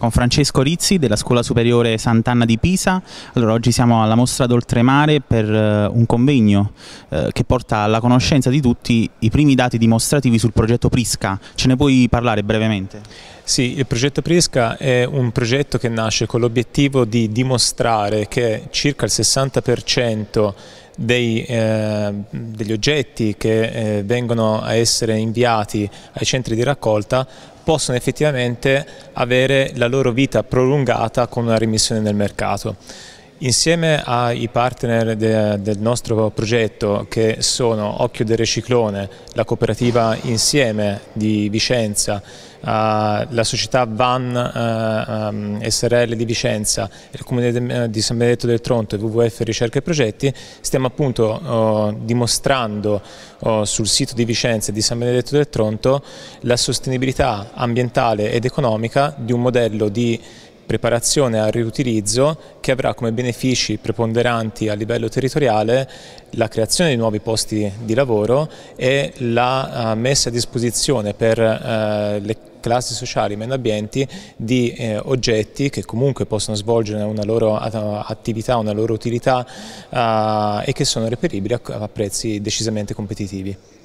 con Francesco Rizzi della Scuola Superiore Sant'Anna di Pisa. Allora, oggi siamo alla mostra d'oltremare per uh, un convegno uh, che porta alla conoscenza di tutti i primi dati dimostrativi sul progetto Prisca. Ce ne puoi parlare brevemente? Sì, il progetto Prisca è un progetto che nasce con l'obiettivo di dimostrare che circa il 60% dei, eh, degli oggetti che eh, vengono a essere inviati ai centri di raccolta possono effettivamente avere la loro vita prolungata con una rimissione nel mercato. Insieme ai partner de, del nostro progetto che sono Occhio del Reciclone, la cooperativa Insieme di Vicenza, uh, la società Van uh, eh, um, ehm, SRL di Vicenza, il Comune de, eh, di San Benedetto del Tronto e WWF Ricerca e Progetti, stiamo appunto oh, dimostrando oh, sul sito di Vicenza e di San Benedetto del Tronto la sostenibilità ambientale ed economica di un modello di preparazione al riutilizzo che avrà come benefici preponderanti a livello territoriale la creazione di nuovi posti di lavoro e la eh, messa a disposizione per eh, le classi sociali meno ambienti di eh, oggetti che comunque possono svolgere una loro attività, una loro utilità eh, e che sono reperibili a prezzi decisamente competitivi.